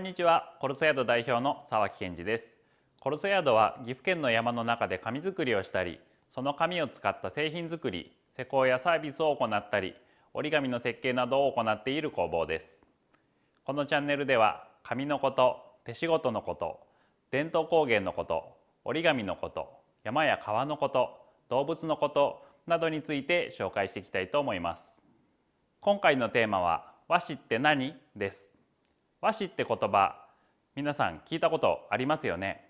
んにちはコルソヤード代表の沢木健二ですコルソヤードは岐阜県の山の中で紙作りをしたりその紙を使った製品作り施工やサービスを行ったり折り紙の設計などを行っている工房ですこのチャンネルでは紙のこと手仕事のこと伝統工芸のこと折り紙のこと山や川のこと動物のことなどについて紹介していきたいと思います今回のテーマは和紙って何です和紙って言葉皆さん聞いたことありますよね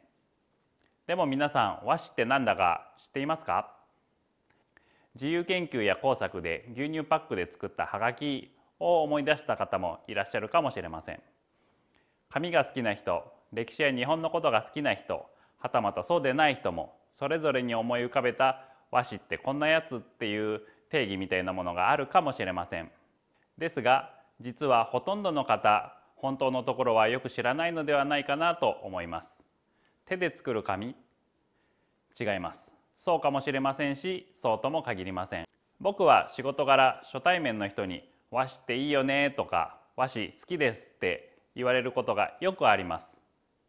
でも皆さん和紙ってなんだか知っていますか自由研究や工作で牛乳パックで作ったハガキを思い出した方もいらっしゃるかもしれません紙が好きな人歴史や日本のことが好きな人はたまたそうでない人もそれぞれに思い浮かべた和紙ってこんなやつっていう定義みたいなものがあるかもしれませんですが実はほとんどの方本当のところはよく知らないのではないかなと思います手で作る紙違いますそうかもしれませんしそうとも限りません僕は仕事柄初対面の人に「和紙っていいよね」とか「和紙好きです」って言われることがよくあります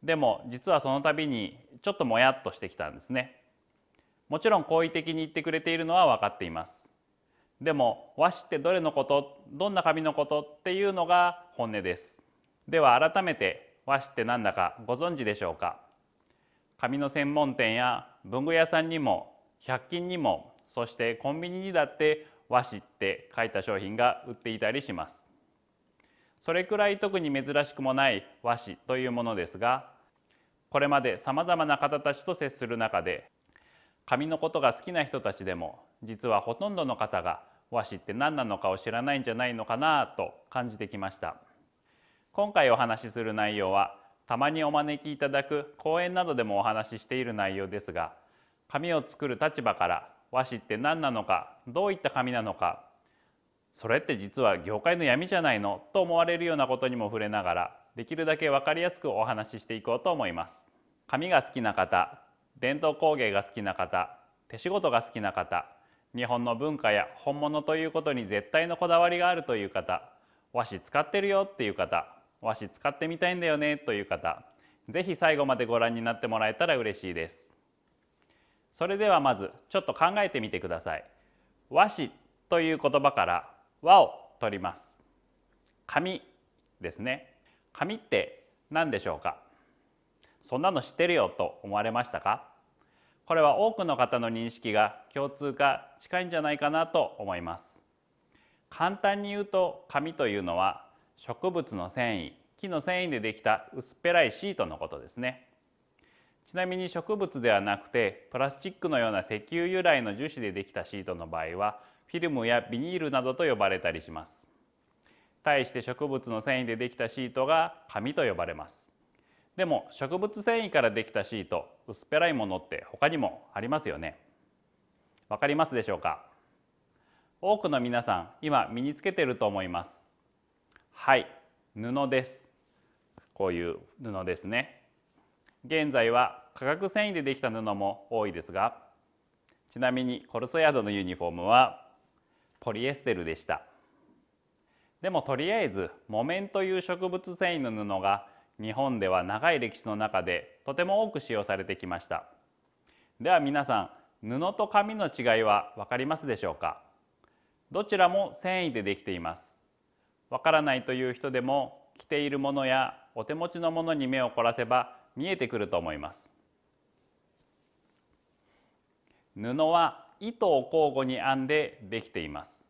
でも実はその度にちょっともやっとしてきたんですねもちろん好意的に言ってくれているのは分かっていますでも和紙ってどれのことどんな紙のことっていうのが本音ですでは改めて和紙って何だかご存知でしょうか紙の専門店や文具屋さんにも百均にもそしてコンビニにだって和紙って書いた商品が売っていたりしますそれくらい特に珍しくもない和紙というものですがこれまでさまざまな方たちと接する中で紙のことが好きな人たちでも実はほとんどの方が和紙って何なのかを知らないんじゃないのかなと感じてきました。今回お話しする内容はたまにお招きいただく講演などでもお話ししている内容ですが紙を作る立場から和紙って何なのかどういった紙なのかそれって実は業界の闇じゃないのと思われるようなことにも触れながらできるだけ分かりやすくお話ししていこうと思います。紙が好きな方伝統工芸が好きな方手仕事が好きな方日本の文化や本物ということに絶対のこだわりがあるという方和紙使ってるよっていう方和紙使ってみたいんだよねという方是非最後までご覧になってもらえたら嬉しいですそれではまずちょっと考えてみてください和紙という言葉から和を取ります紙ですね紙って何でしょうかそんなの知ってるよと思われましたかこれは多くの方の認識が共通か近いんじゃないかなと思います簡単に言うと紙というのは植物の繊維木の繊維でできた薄っぺらいシートのことですねちなみに植物ではなくてプラスチックのような石油由来の樹脂でできたシートの場合はフィルムやビニールなどと呼ばれたりします対して植物の繊維でできたシートが紙と呼ばれますでも植物繊維からできたシート薄っぺらいものって他にもありますよねわかりますでしょうか多くの皆さん今身につけていると思いますはい布ですこういう布ですね現在は化学繊維でできた布も多いですがちなみにコルソヤードのユニフォームはポリエステルでしたでもとりあえず木綿という植物繊維の布が日本では長い歴史の中でとても多く使用されてきましたでは皆さん布と紙の違いは分かりますでしょうかどちらも繊維でできていますわからないという人でも着ているものやお手持ちのものに目を凝らせば見えてくると思います布は糸を交互に編んでできています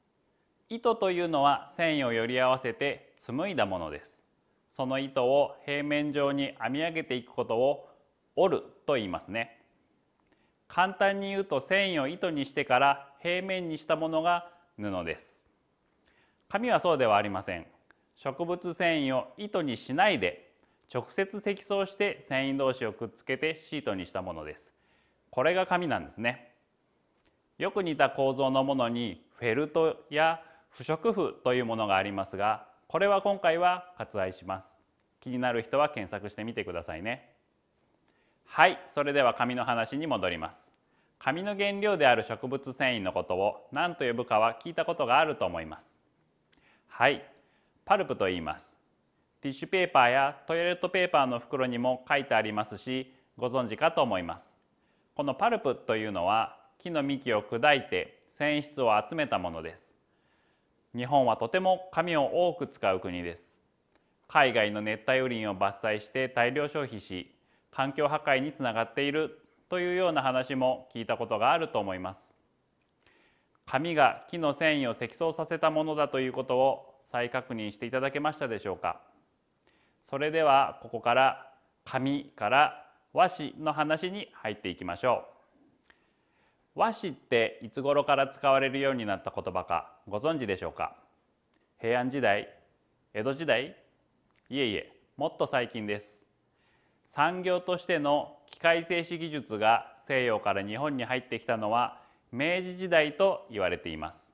糸というのは繊維をより合わせて紡いだものですその糸を平面上に編み上げていくことを織ると言いますね簡単に言うと繊維を糸にしてから平面にしたものが布です紙はそうではありません植物繊維を糸にしないで直接積層して繊維同士をくっつけてシートにしたものですこれが紙なんですねよく似た構造のものにフェルトや不織布というものがありますがこれは今回は割愛します気になる人は検索してみてくださいねはいそれでは紙の話に戻ります紙の原料である植物繊維のことを何と呼ぶかは聞いたことがあると思いますはいパルプと言いますティッシュペーパーやトイレットペーパーの袋にも書いてありますしご存知かと思いますこのパルプというのは木の幹を砕いて繊維質を集めたものです日本はとても紙を多く使う国です海外の熱帯雨林を伐採して大量消費し環境破壊につながっているというような話も聞いたことがあると思います紙が木の繊維を積層させたものだということを再確認していただけましたでしょうかそれではここから紙から和紙の話に入っていきましょう和紙っていつ頃から使われるようになった言葉かご存知でしょうか平安時代江戸時代いえいえもっと最近です産業としての機械製紙技術が西洋から日本に入ってきたのは明治時代と言われています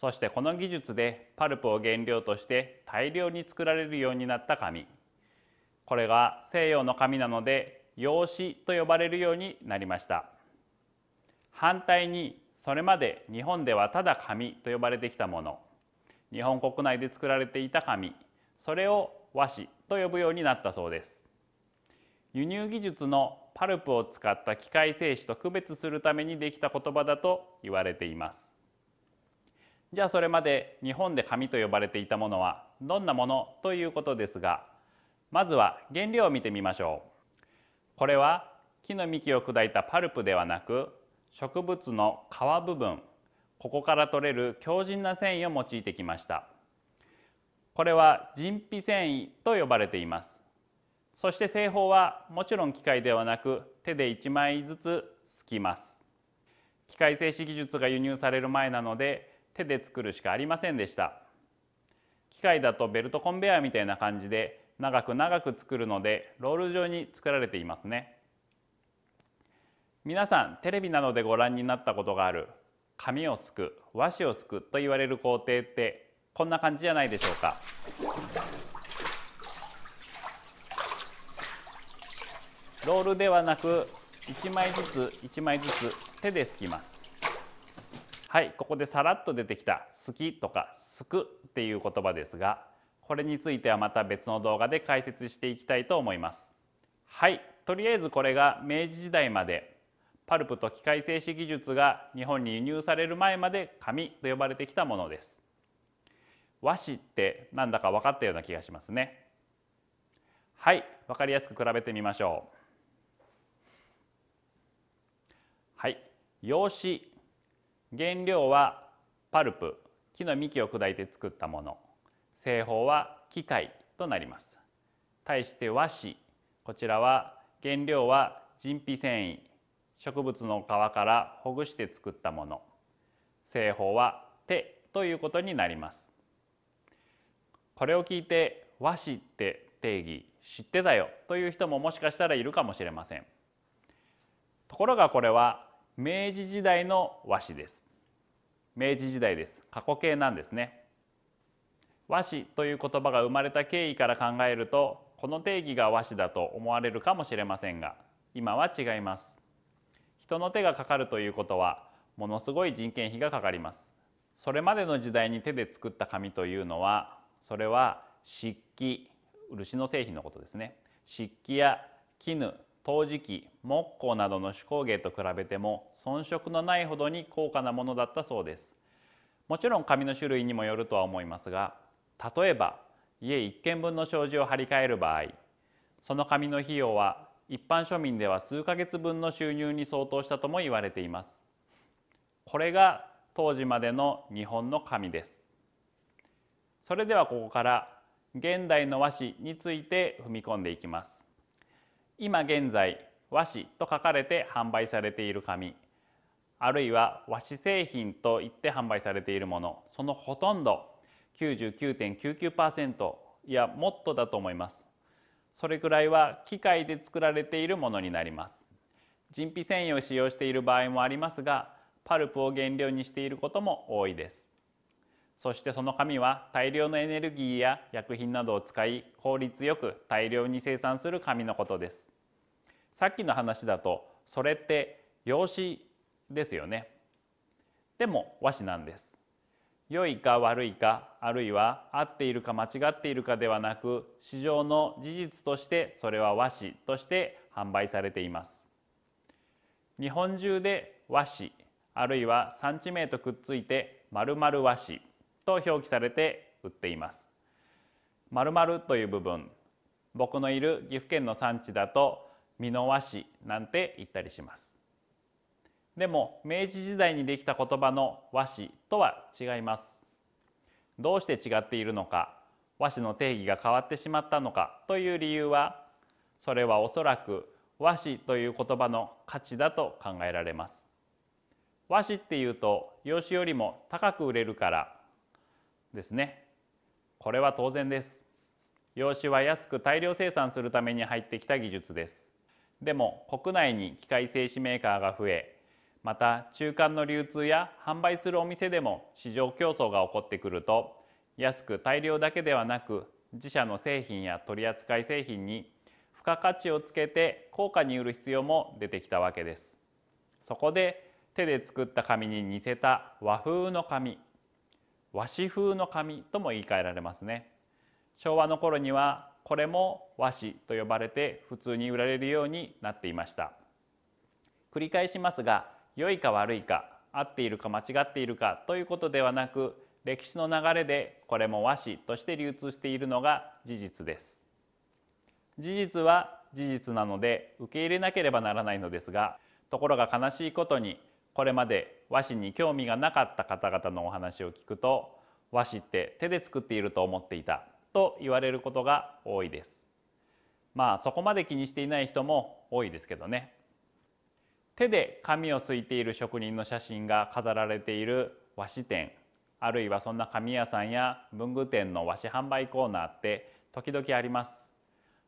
そしてこの技術でパルプを原料として大量に作られるようになった紙これが西洋の紙なので用紙と呼ばれるようになりました反対にそれまで日本ではただ紙と呼ばれてきたもの日本国内で作られていた紙それを和紙と呼ぶようになったそうです輸入技術のパルプを使った機械製紙と区別するためにできた言葉だと言われていますじゃあそれまで日本で紙と呼ばれていたものはどんなものということですがまずは原料を見てみましょうこれは木の幹を砕いたパルプではなく植物の皮部分ここから取れる強靭な繊維を用いてきましたこれは人皮繊維と呼ばれていますそして製法はもちろん機械ではなく手で1枚ずつすきます機械製紙技術が輸入される前なので手で作るしかありませんでした機械だとベルトコンベヤーみたいな感じで長く長く作るのでロール状に作られていますね皆さんテレビなどでご覧になったことがある紙をすく和紙をすくと言われる工程ってこんな感じじゃないでしょうかロールではなく1枚ずつ1枚ずつ手ですきますはいここでさらっと出てきた「好き」とか「すく」っていう言葉ですがこれについてはまた別の動画で解説していきたいと思います。はいとりあえずこれが明治時代までパルプと機械製紙技術が日本に輸入される前まで紙と呼ばれてきたものです。和紙ってなんだか分かったような気がしますね。はい分かりやすく比べてみましょう。はい用紙原料はパルプ木の幹を砕いて作ったもの製法は機械となります対して和紙こちらは原料は人皮繊維植物の皮からほぐして作ったもの製法は手ということになりますこれを聞いて和紙って定義知ってたよという人ももしかしたらいるかもしれませんところがこれは明治時代の和紙です明治時代です過去形なんですね和紙という言葉が生まれた経緯から考えるとこの定義が和紙だと思われるかもしれませんが今は違います人の手がかかるということはものすごい人件費がかかりますそれまでの時代に手で作った紙というのはそれは漆器漆の製品のことですね漆器や絹陶磁器木工などの手工芸と比べても遜色のないほどに高価なものだったそうですもちろん紙の種類にもよるとは思いますが例えば家1軒分の障子を張り替える場合その紙の費用は一般庶民では数ヶ月分の収入に相当したとも言われていますこれが当時までの日本の紙ですそれではここから現代の和紙について踏み込んでいきます今現在和紙と書かれて販売されている紙あるいは和紙製品といって販売されているものそのほとんど99.99%いやもっとだと思いますそれくらいは機械で作られているものになります人皮繊維を使用している場合もありますがパルプを原料にしていることも多いですそしてその紙は大量のエネルギーや薬品などを使い効率よく大量に生産する紙のことです。さっきの話だとそれって用紙ですよね。でも和紙なんです。良いか悪いかあるいは合っているか間違っているかではなく市場の事実としてそれは和紙として販売されています。日本中で和紙あるいは産地名とくっついて〇〇和紙と表記されて売っています。〇〇という部分僕のいる岐阜県の産地だと美濃和紙なんて言ったりします。でも明治時代にできた言葉の和紙とは違います。どうして違っているのか和紙の定義が変わってしまったのかという理由はそれはおそらく和紙という言葉の価値だと考えられます。和紙っていうと洋紙よりも高く売れるからですねこれは当然です用紙は安く大量生産するために入ってきた技術ですでも国内に機械製紙メーカーが増えまた中間の流通や販売するお店でも市場競争が起こってくると安く大量だけではなく自社の製品や取扱い製品に付加価値をつけて高価に売る必要も出てきたわけですそこで手で作った紙に似せた和風の紙和紙風の紙とも言い換えられますね昭和の頃にはこれも和紙と呼ばれて普通に売られるようになっていました繰り返しますが良いか悪いか合っているか間違っているかということではなく歴史の流れでこれも和紙として流通しているのが事実です事実は事実なので受け入れなければならないのですがところが悲しいことにこれまで和紙に興味がなかった方々のお話を聞くと和紙って手で作っていると思っていたと言われることが多いですまあそこまで気にしていない人も多いですけどね手で紙をすいている職人の写真が飾られている和紙店あるいはそんな紙屋さんや文具店の和紙販売コーナーって時々あります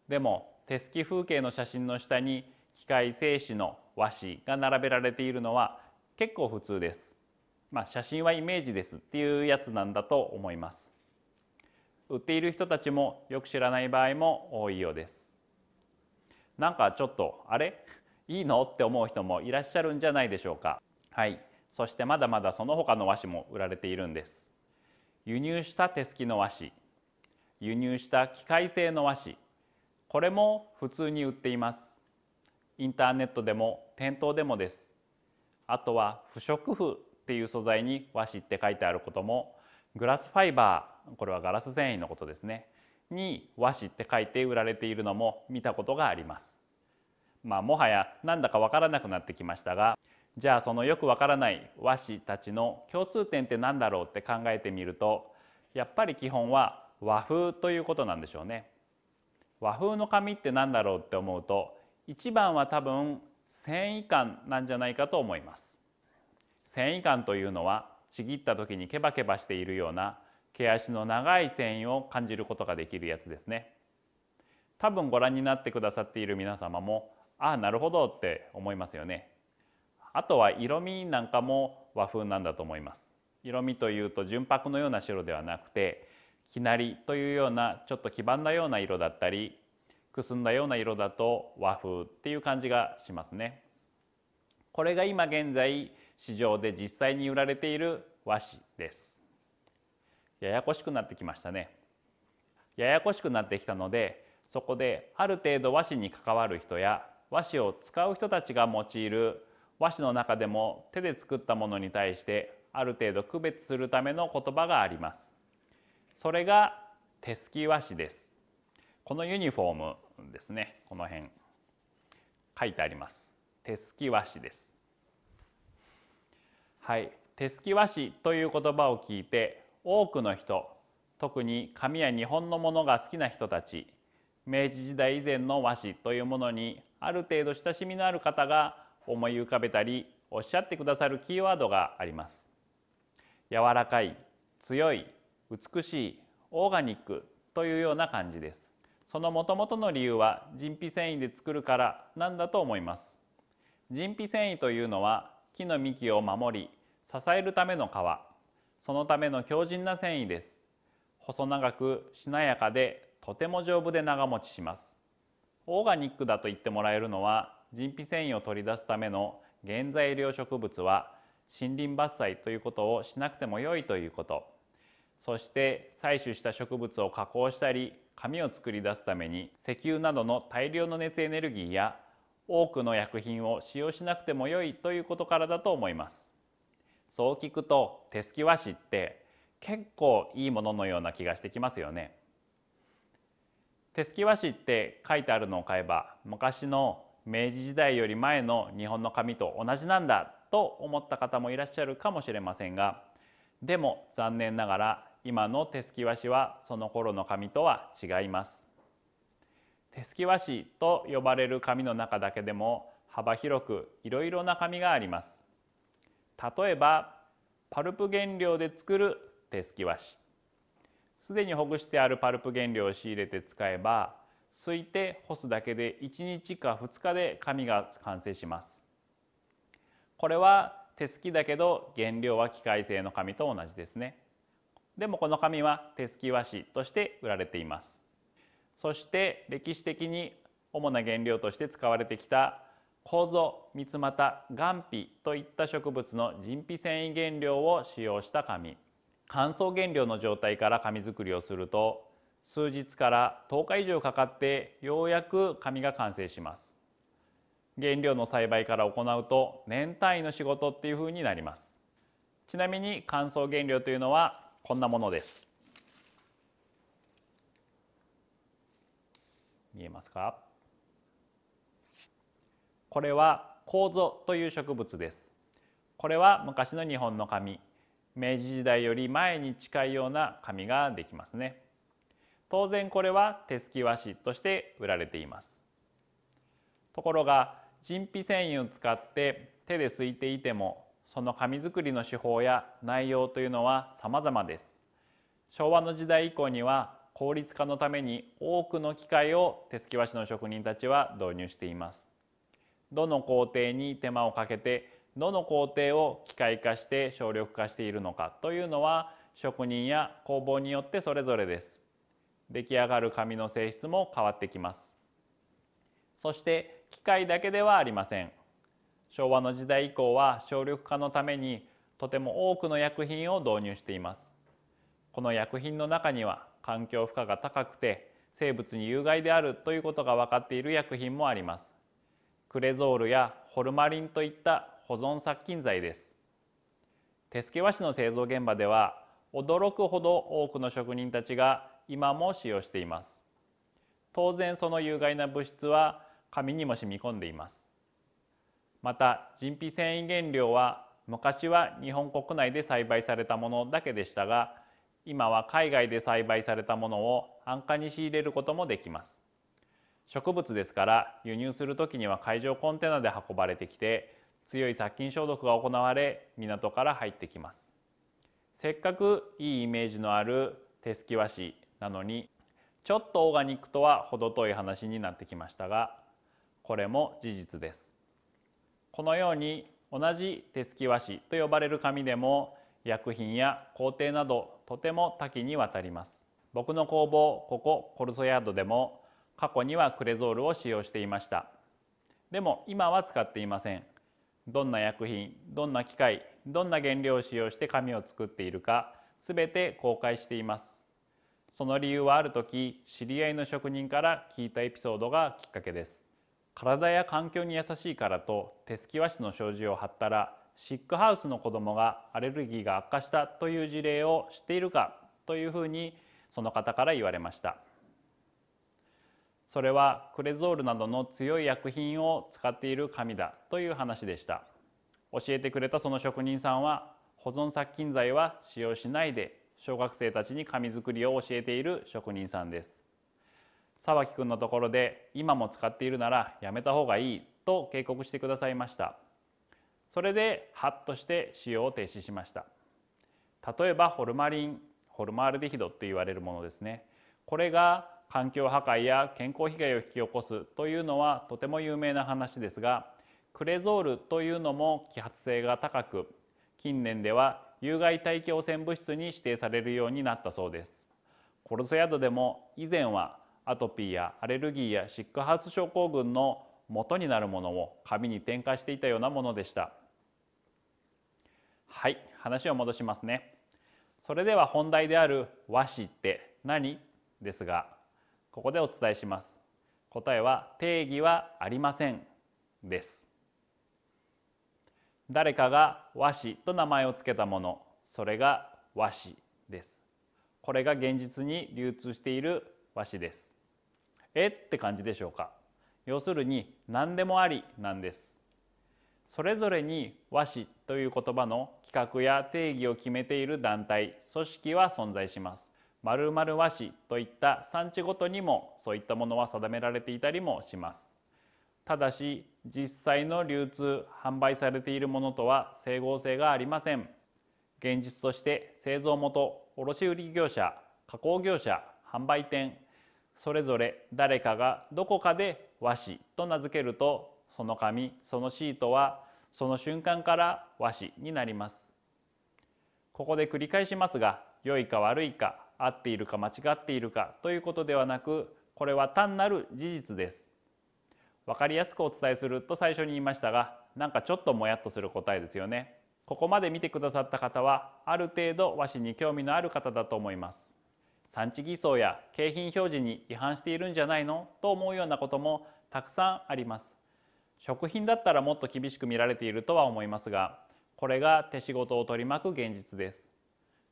でも手すき風景の写真の下に機械製紙の和紙が並べられているのは結構普通です。まあ、写真はイメージですっていうやつなんだと思います。売っている人たちもよく知らない場合も多いようです。なんかちょっとあれいいのって思う人もいらっしゃるんじゃないでしょうか。はい。そしてまだまだその他の和紙も売られているんです。輸入した手すきの和紙、輸入した機械製の和紙、これも普通に売っています。インターネットでも店頭でもです。あとは不織布っていう素材に和紙って書いてあることもグラスファイバーこれはガラス繊維のことですねに和紙って書いて売られているのも見たことがあります。まあ、もはやなんだかわからなくなってきましたがじゃあそのよくわからない和紙たちの共通点って何だろうって考えてみるとやっぱり基本は和風ということなんでしょうね。和風の紙って何だろうって思うと一番は多分繊維感なんじゃないかと思います繊維感というのはちぎった時にケバケバしているような毛足の長い繊維を感じることができるやつですね多分ご覧になってくださっている皆様もああなるほどって思いますよねあとは色味なんかも和風なんだと思います色味というと純白のような白ではなくてきなりというようなちょっと黄ばんだような色だったりくすんだような色だと和風っていう感じがしますね。これが今現在市場で実際に売られている和紙です。ややこしくなってきましたね。ややこしくなってきたのでそこである程度和紙に関わる人や和紙を使う人たちが用いる和紙の中でも手で作ったものに対してある程度区別するための言葉があります。それが手すき和紙です。このユニフォームですねこの辺書いてあります手すき和紙ですはい手すき和紙という言葉を聞いて多くの人特に紙や日本のものが好きな人たち明治時代以前の和紙というものにある程度親しみのある方が思い浮かべたりおっしゃってくださるキーワードがあります柔らかい強い美しいオーガニックというような感じですそのもともとの理由は人皮繊維で作るからなんだと思います人皮繊維というのは木の幹を守り支えるための皮そのための強靭な繊維です細長くしなやかでとても丈夫で長持ちしますオーガニックだと言ってもらえるのは人皮繊維を取り出すための原材料植物は森林伐採ということをしなくても良いということそして採取した植物を加工したり紙を作り出すために石油などの大量の熱エネルギーや多くの薬品を使用しなくても良いということからだと思いますそう聞くと手すき和紙って結構いいもののような気がしてきますよね手すき和紙って書いてあるのを買えば昔の明治時代より前の日本の紙と同じなんだと思った方もいらっしゃるかもしれませんがでも残念ながら今の手すき和紙はその頃の紙とは違います。手すき和紙と呼ばれる紙の中だけでも幅広くいろいろな紙があります。例えばパルプ原料で作る手すき和紙すでにほぐしてあるパルプ原料を仕入れて使えばすいて干すだけで一日か二日で紙が完成しますこれは手すきだけど原料は機械製の紙と同じですねでもこの紙は手すき和紙として売られていますそして歴史的に主な原料として使われてきた構造、三ツマタ、ガといった植物の人皮繊維原料を使用した紙乾燥原料の状態から紙作りをすると数日から10日以上かかってようやく紙が完成します原料の栽培から行うと年単位の仕事っていう風になりますちなみに乾燥原料というのはこんなものです見えますかこれは構造という植物ですこれは昔の日本の紙明治時代より前に近いような紙ができますね当然これは手すき和紙として売られていますところが人皮繊維を使って手ですいていてもその紙作りの手法や内容というのは様々です昭和の時代以降には効率化のために多くの機械を手すき和紙の職人たちは導入していますどの工程に手間をかけてどの工程を機械化して省力化しているのかというのは職人や工房によってそれぞれです出来上がる紙の性質も変わってきますそして機械だけではありません昭和の時代以降は省力化のためにとても多くの薬品を導入していますこの薬品の中には環境負荷が高くて生物に有害であるということが分かっている薬品もありますクレゾールやホルマリンといった保存殺菌剤です手付和紙の製造現場では驚くほど多くの職人たちが今も使用しています当然その有害な物質は紙にも染み込んでいますまた人皮繊維原料は昔は日本国内で栽培されたものだけでしたが今は海外で栽培されたものを安価に仕入れることもできます植物ですから輸入する時には海上コンテナで運ばれてきて強い殺菌消毒が行われ港から入ってきますせっかくいいイメージのある手すき和紙なのにちょっとオーガニックとは程遠い話になってきましたがこれも事実ですこのように同じ手すき和紙と呼ばれる紙でも薬品や工程などとても多岐にわたります僕の工房ここコルソヤードでも過去にはクレゾールを使用していましたでも今は使っていませんどんな薬品どんな機械どんな原料を使用して紙を作っているかすべて公開していますその理由はある時知り合いの職人から聞いたエピソードがきっかけです体や環境に優しいからと手すき和紙の障子を貼ったらシックハウスの子どもがアレルギーが悪化したという事例を知っているかというふうにその方から言われましたそれはクレゾールなどの強い薬品を使っている紙だという話でした教えてくれたその職人さんは保存殺菌剤は使用しないで小学生たちに紙作りを教えている職人さんです沢木くんのところで今も使っているならやめた方がいいと警告してくださいましたそれでハッとして使用を停止しました例えばホルマリンホルマールデヒドって言われるものですねこれが環境破壊や健康被害を引き起こすというのはとても有名な話ですがクレゾールというのも揮発性が高く近年では有害大気汚染物質に指定されるようになったそうですコルセアドでも以前はアトピーやアレルギーやシックハウス症候群の元になるものを紙に添加していたようなものでしたはい話を戻しますねそれでは本題である和紙って何ですがここでお伝えします答えは定義はありませんです誰かが和紙と名前を付けたものそれが和紙ですこれが現実に流通している和紙ですえって感じでしょうか要するに何でもありなんですそれぞれに和紙という言葉の企画や定義を決めている団体組織は存在します〇〇和紙といった産地ごとにもそういったものは定められていたりもしますただし実際の流通販売されているものとは整合性がありません現実として製造元卸売業者加工業者販売店それぞれ誰かがどこかで和紙と名付けるとその紙そのシートはその瞬間から和紙になりますここで繰り返しますが良いか悪いか合っているか間違っているかということではなくこれは単なる事実です分かりやすくお伝えすると最初に言いましたがなんかちょっともやっとする答えですよねここまで見てくださった方はある程度和紙に興味のある方だと思います産地偽装や景品表示に違反しているんじゃないのと思うようなこともたくさんあります食品だったらもっと厳しく見られているとは思いますがこれが手仕事を取り巻く現実です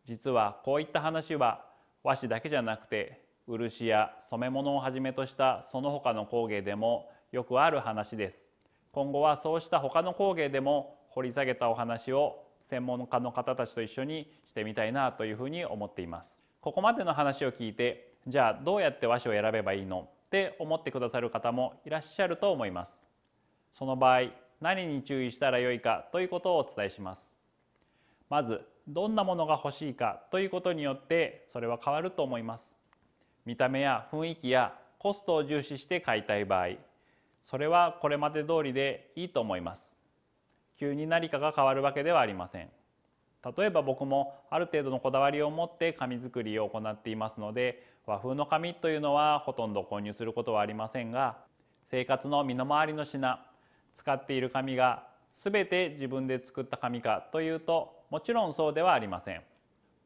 実はこういった話は和紙だけじゃなくて漆や染め物をはじめとしたその他の工芸でもよくある話です今後はそうした他の工芸でも掘り下げたお話を専門家の方たちと一緒にしてみたいなというふうに思っていますここまでの話を聞いてじゃあどうやって和紙を選べばいいのって思ってくださる方もいらっしゃると思います。その場合何に注意したらよいかということをお伝えします。まずどんなものが欲しいかということによってそれは変わると思います。見た目や雰囲気やコストを重視して買いたい場合それはこれまで通りでいいと思います。急に何かが変わるわけではありません。例えば僕もある程度のこだわりを持って紙作りを行っていますので和風の紙というのはほとんど購入することはありませんが生活の身の回りの品使っている紙が全て自分で作った紙かというともちろんそうではありません。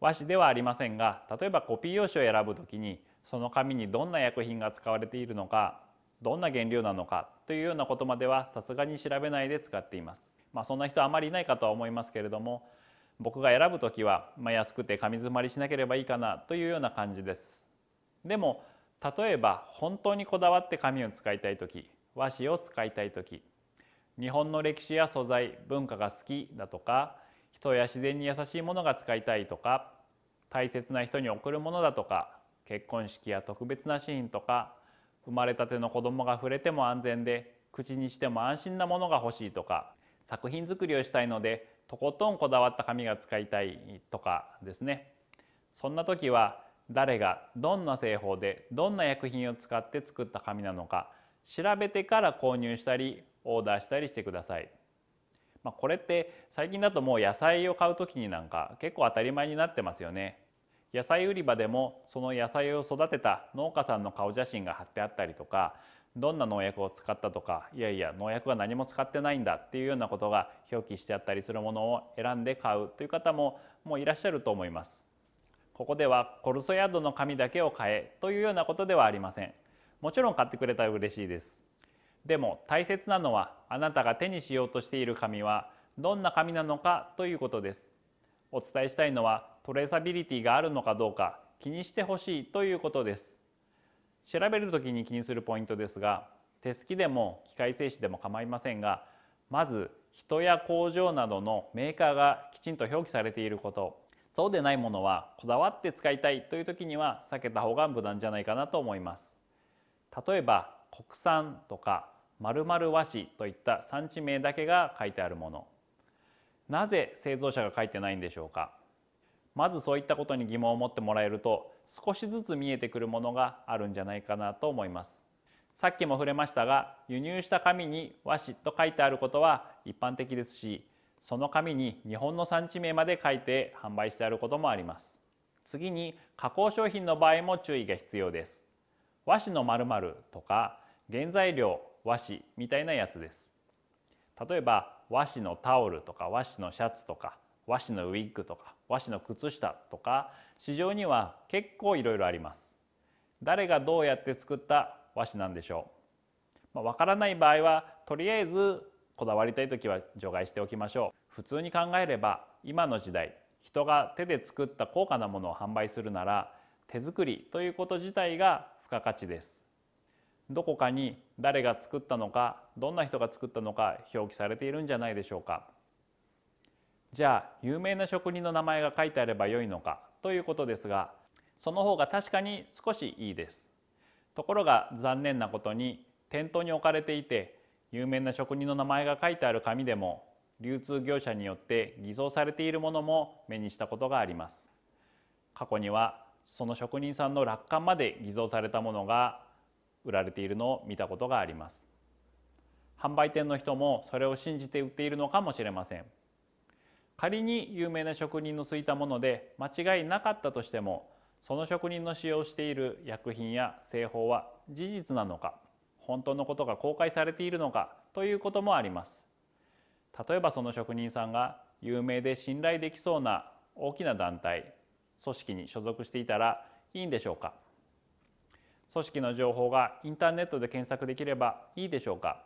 和紙ではありませんが例えばコピー用紙を選ぶ時にその紙にどんな薬品が使われているのかどんな原料なのかというようなことまではさすがに調べないで使っています。まあ、そんな人あまりいないかとは思いますけれども僕が選ぶ時は、まあ、安くて紙詰まりしなければいいかなというような感じです。でも例えば本当にこだわって紙を使いたい時和紙を使いたい時日本の歴史や素材文化が好きだとか人や自然に優しいものが使いたいとか大切な人に贈るものだとか結婚式や特別なシーンとか生まれたての子供が触れても安全で口にしても安心なものが欲しいとか作品作りをしたいのでとことんこだわった紙が使いたいとかですねそんな時は誰がどんな製法でどんな薬品を使って作った紙なのか調べてから購入したりオーダーしたりしてください。まあ、これって最近だともう野菜を買う時になんか結構当たり前になってますよね。野菜売り場でもその野菜を育てた農家さんの顔写真が貼ってあったりとかどんな農薬を使ったとかいやいや農薬は何も使ってないんだっていうようなことが表記してあったりするものを選んで買うという方ももういらっしゃると思います。ここではコルソヤードの紙だけを買えというようなことではありません。もちろん買ってくれたら嬉しいです。でも大切なのはあなたが手にしようとしている紙はどんな紙なのかということです。お伝えしたいのはトレーサビリティがあるのかどうか気にしてほしいということです。調べる時に気にするポイントですが手すきでも機械製紙でも構いませんがまず人や工場などのメーカーがきちんと表記されていることそうでないものはこだわって使いたいというときには避けた方が無難じゃないかなと思います例えば国産とか〇〇和紙といった産地名だけが書いてあるものなぜ製造者が書いてないんでしょうかまずそういったことに疑問を持ってもらえると少しずつ見えてくるものがあるんじゃないかなと思います。さっきも触れましたが輸入した紙に和紙と書いてあることは一般的ですしその紙に日本の産地名まで書いて販売してあることもあります。次に加工商品の場合も注意が必要です。和紙の〇〇とか原材料和紙みたいなやつです。例えば和紙のタオルとか和紙のシャツとか和紙のウィッグとか和紙の靴下とか市場には結構いろいろあります誰がどうやって作った和紙なんでしょうわ、まあ、からない場合はとりあえずこだわりたい時は除外しておきましょう普通に考えれば今の時代人が手で作った高価なものを販売するなら手作りということ自体が付加価値ですどこかに誰が作ったのかどんな人が作ったのか表記されているんじゃないでしょうかじゃあ有名な職人の名前が書いてあればよいのかということですがその方が確かに少しいいですところが残念なことに店頭に置かれていて有名な職人の名前が書いてある紙でも流通業者によって偽造されているものも目にしたことがあります過去にはその職人さんの楽観まで偽造されたものが売られているのを見たことがあります販売店の人もそれを信じて売っているのかもしれません仮に有名な職人のすいたもので間違いなかったとしてもその職人の使用している薬品や製法は事実なのか本当のことが公開されているのかということもあります例えばその職人さんが有名で信頼できそうな大きな団体組織に所属していたらいいんでしょうか組織の情報がインターネットで検索できればいいでしょうか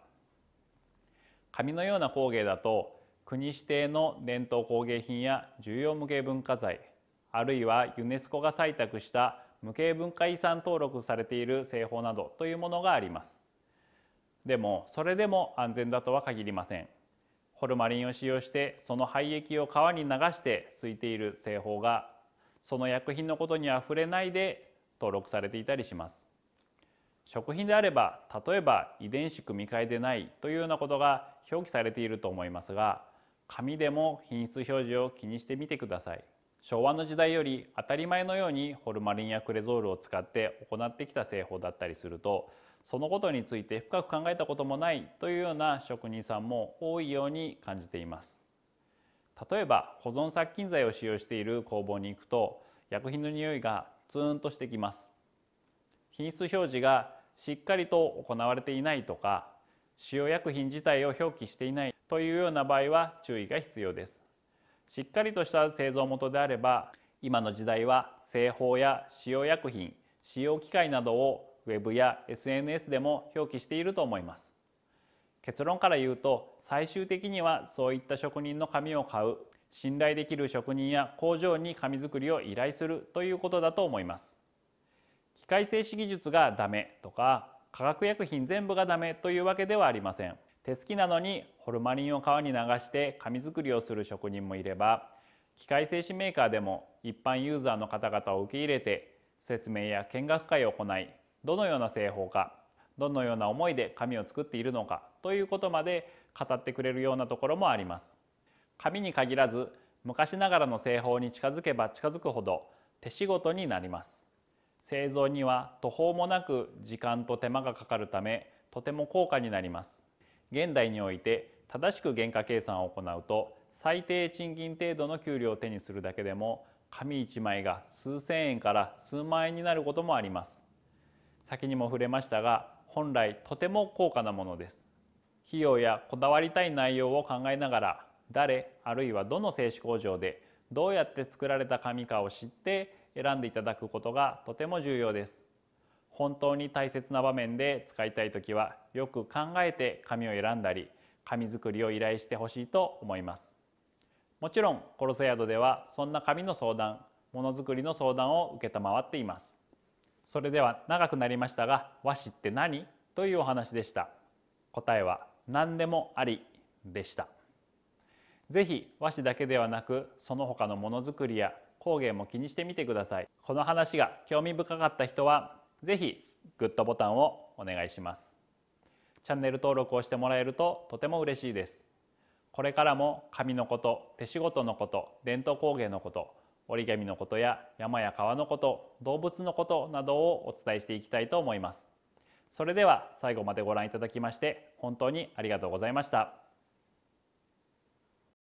紙のような工芸だと国指定の伝統工芸品や重要無形文化財あるいはユネスコが採択した無形文化遺産登録されている製法などというものがあります。でもそれでも安全だとは限りません。ホルマリンを使用してその廃液を川に流して空いている製法がその薬品のことには触れないで登録されていたりします。食品であれば例えば遺伝子組み換えでないというようなことが表記されていると思いますが紙でも品質表示を気にしてみてください昭和の時代より当たり前のようにホルマリンやクレゾールを使って行ってきた製法だったりするとそのことについて深く考えたこともないというような職人さんも多いように感じています例えば保存殺菌剤を使用している工房に行くと薬品の匂いがツーンとしてきます品質表示がしっかりと行われていないとか使用薬品自体を表記していないというような場合は注意が必要ですしっかりとした製造元であれば今の時代は製法や使用薬品使用機械などをウェブや SNS でも表記していると思います結論から言うと最終的にはそういった職人の紙を買う信頼できる職人や工場に紙作りを依頼するということだと思います機械製紙技術がダメとか化学薬品全部がダメというわけではありません手すきなのにホルマリンを川に流して紙作りをする職人もいれば機械製紙メーカーでも一般ユーザーの方々を受け入れて説明や見学会を行いどのような製法かどのような思いで紙を作っているのかということまで語ってくれるようなところもあります紙に限らず昔ながらの製法に近づけば近づくほど手仕事になります製造には途方もなく時間と手間がかかるためとても高価になります現代において正しく原価計算を行うと最低賃金程度の給料を手にするだけでも紙1枚が数千円から数万円になることもあります先にも触れましたが本来とても高価なものです費用やこだわりたい内容を考えながら誰あるいはどの製紙工場でどうやって作られた紙かを知って選んでいただくことがとても重要です本当に大切な場面で使いたい時はよく考えて紙を選んだり紙作りを依頼してほしいと思いますもちろんコロセヤドではそんな紙の相談ものづくりの相談を承っていますそれでは長くなりましたが和紙って何というお話でした答えは何でもありでしたぜひ和紙だけではなくその他のものづくりや工芸も気にしてみてくださいこの話が興味深かった人はぜひグッドボタンをお願いしますチャンネル登録をしてもらえるととても嬉しいですこれからも紙のこと手仕事のこと伝統工芸のこと折り紙のことや山や川のこと動物のことなどをお伝えしていきたいと思いますそれでは最後までご覧いただきまして本当にありがとうございました